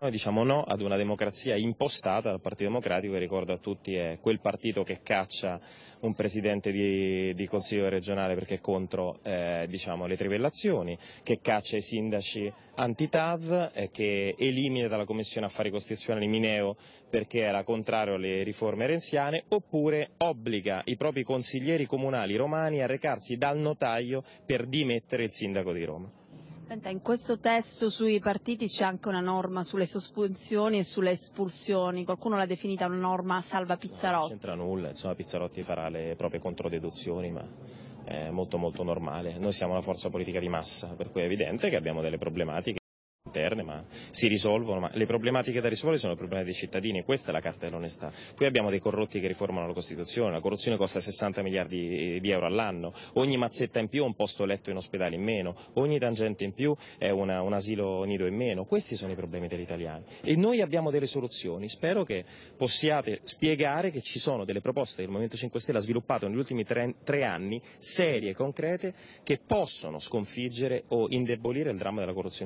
Noi diciamo no ad una democrazia impostata dal Partito Democratico che ricordo a tutti è quel partito che caccia un presidente di, di consiglio regionale perché è contro eh, diciamo, le trivellazioni, che caccia i sindaci anti-TAV, eh, che elimina dalla Commissione Affari Costituzionali Mineo perché era contrario alle riforme renziane, oppure obbliga i propri consiglieri comunali romani a recarsi dal notaio per dimettere il sindaco di Roma. Senta, in questo testo sui partiti c'è anche una norma sulle sospensioni e sulle espulsioni, qualcuno l'ha definita una norma salva Pizzarotti? non c'entra nulla, insomma Pizzarotti farà le proprie controdeduzioni, ma è molto molto normale. Noi siamo una forza politica di massa, per cui è evidente che abbiamo delle problematiche interne, ma si risolvono, ma le problematiche da risolvere sono i problemi dei cittadini, questa è la carta dell'onestà. Qui abbiamo dei corrotti che riformano la Costituzione, la corruzione costa 60 miliardi di euro all'anno, ogni mazzetta in più è un posto letto in ospedale in meno, ogni tangente in più è una, un asilo nido in meno, questi sono i problemi degli italiani e noi abbiamo delle soluzioni, spero che possiate spiegare che ci sono delle proposte che il Movimento 5 Stelle ha sviluppato negli ultimi tre, tre anni, serie e concrete, che possono sconfiggere o indebolire il dramma della corruzione.